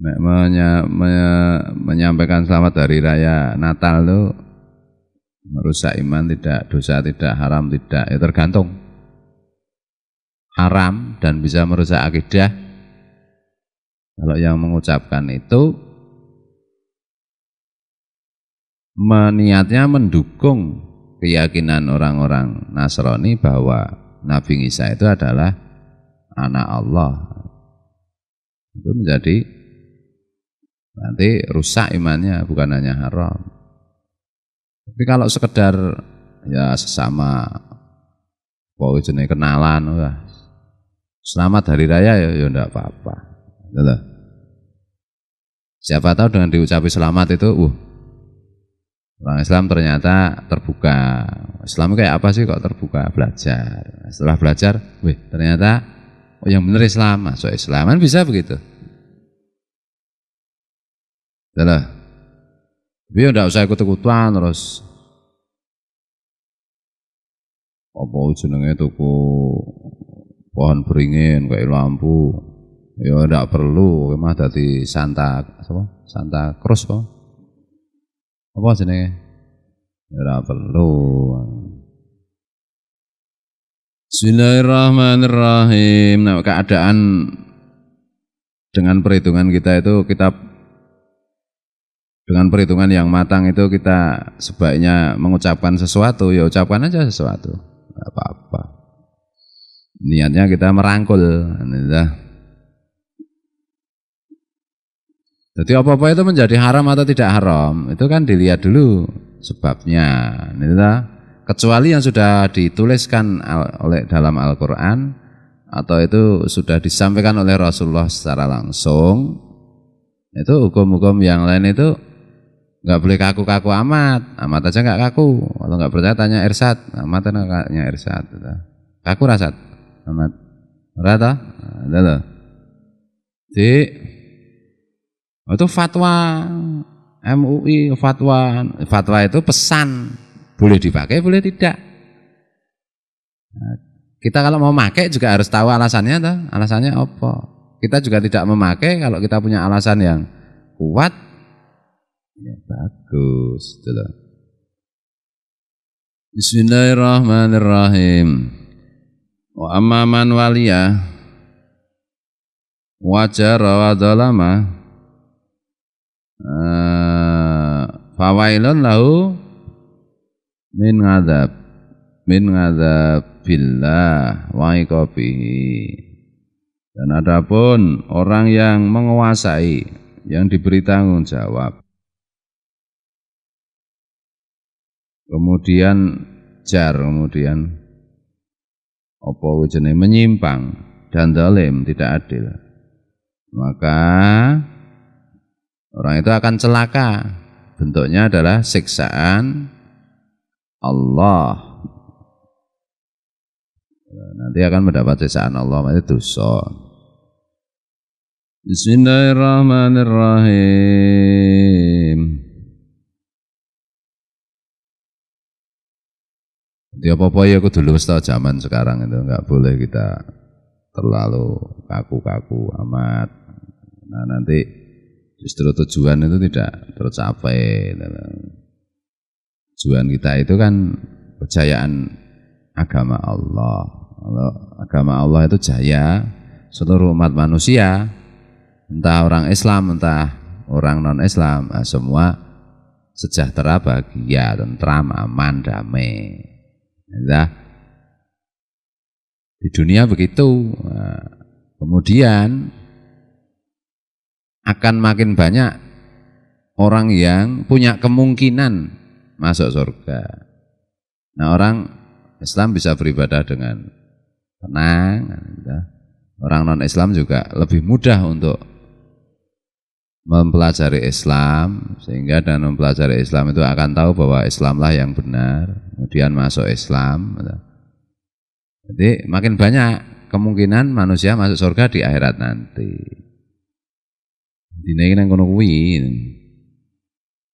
menya, me, menyampaikan selamat hari raya Natal itu merusak iman tidak, dosa tidak, haram tidak, ya tergantung. Haram dan bisa merusak akidah. Kalau yang mengucapkan itu meniatnya mendukung keyakinan orang-orang Nasrani bahwa Nabi Isa itu adalah anak Allah. Itu menjadi Nanti rusak imannya bukan hanya haram. Tapi kalau sekedar ya sesama wau jenis kenalan wah. Oh, ya. Selamat hari raya ya ya enggak apa-apa. Gitu Siapa tahu dengan diucapi selamat itu uh Orang Islam ternyata terbuka. Islam kayak apa sih kok terbuka? Belajar. Setelah belajar, wih ternyata oh yang benar Islam. Masuk Islam kan bisa begitu. Dalah. Biar tidak usah ikut-ikutan terus. Apa jenenge tuku pohon beringin kayak lampu. Ya tidak perlu mah dari Santa apa? Santa Cruz apa? Apa jenenge? Tidak ya perlu. Bismillahirrahmanirrahim. Nah, keadaan dengan perhitungan kita itu kita dengan perhitungan yang matang itu kita sebaiknya mengucapkan sesuatu ya ucapkan aja sesuatu apa-apa niatnya kita merangkul jadi apa-apa itu menjadi haram atau tidak haram itu kan dilihat dulu sebabnya kecuali yang sudah dituliskan oleh dalam Al-Quran atau itu sudah disampaikan oleh Rasulullah secara langsung itu hukum-hukum yang lain itu nggak boleh kaku-kaku amat amat aja nggak kaku atau nggak percaya tanya ersat amat aja tanya ersat kaku rasat amat rata ada di oh, itu fatwa MUI fatwa fatwa itu pesan boleh dipakai boleh tidak kita kalau mau pakai juga harus tahu alasannya toh alasannya apa kita juga tidak memakai kalau kita punya alasan yang kuat ya, bagus itulah. Bismillahirrahmanirrahim. Wa amma man waliya wa jara wa zalama eh, fawailun lahu min ngadab min ngadab billah wa iqabihi dan adapun orang yang menguasai yang diberi tanggung jawab kemudian jar, kemudian apa wujudnya menyimpang dan dalim tidak adil. Maka orang itu akan celaka. Bentuknya adalah siksaan Allah. Nanti akan mendapat siksaan Allah, itu dosa. Bismillahirrahmanirrahim. ya apa-apa ya aku dulu mesti zaman sekarang itu nggak boleh kita terlalu kaku-kaku amat nah nanti justru tujuan itu tidak tercapai tujuan kita itu kan kejayaan agama Allah agama Allah itu jaya seluruh umat manusia entah orang Islam entah orang non Islam nah, semua sejahtera bahagia tentram aman damai Nah, di dunia begitu. Eh, kemudian akan makin banyak orang yang punya kemungkinan masuk surga. Nah orang Islam bisa beribadah dengan tenang. Gitu. Orang non Islam juga lebih mudah untuk mempelajari Islam sehingga dan mempelajari Islam itu akan tahu bahwa Islamlah yang benar kemudian masuk Islam jadi makin banyak kemungkinan manusia masuk surga di akhirat nanti yang kuno kuwi